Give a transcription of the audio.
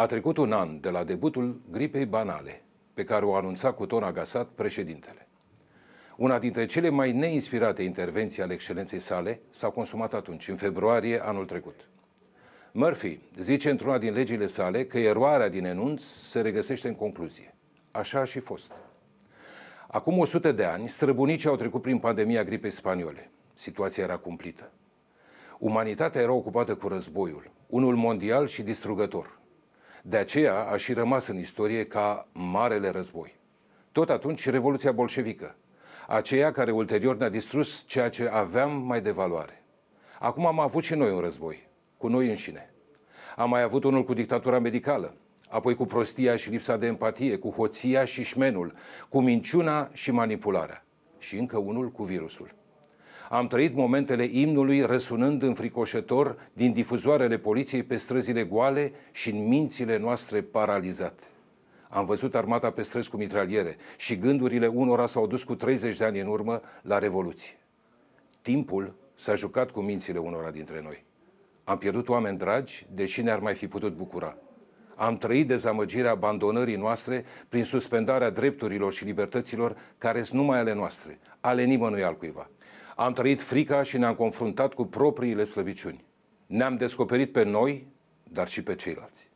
A trecut un an de la debutul gripei banale, pe care o anunța cu ton agasat președintele. Una dintre cele mai neinspirate intervenții ale excelenței sale s-a consumat atunci, în februarie anul trecut. Murphy zice într-una din legile sale că eroarea din enunț se regăsește în concluzie. Așa a și fost. Acum 100 de ani, străbunicii au trecut prin pandemia gripei spaniole. Situația era cumplită. Umanitatea era ocupată cu războiul, unul mondial și distrugător, de aceea a și rămas în istorie ca Marele Război. Tot atunci Revoluția Bolșevică, aceea care ulterior ne-a distrus ceea ce aveam mai de valoare. Acum am avut și noi un război, cu noi înșine. Am mai avut unul cu dictatura medicală, apoi cu prostia și lipsa de empatie, cu hoția și șmenul, cu minciuna și manipularea și încă unul cu virusul. Am trăit momentele imnului răsunând înfricoșător din difuzoarele poliției pe străzile goale și în mințile noastre paralizate. Am văzut armata pe străzi cu mitraliere și gândurile unora s-au dus cu 30 de ani în urmă la Revoluție. Timpul s-a jucat cu mințile unora dintre noi. Am pierdut oameni dragi, deși ne-ar mai fi putut bucura. Am trăit dezamăgirea abandonării noastre prin suspendarea drepturilor și libertăților care sunt numai ale noastre, ale nimănui altcuiva am trăit frica și ne-am confruntat cu propriile slăbiciuni. Ne-am descoperit pe noi, dar și pe ceilalți.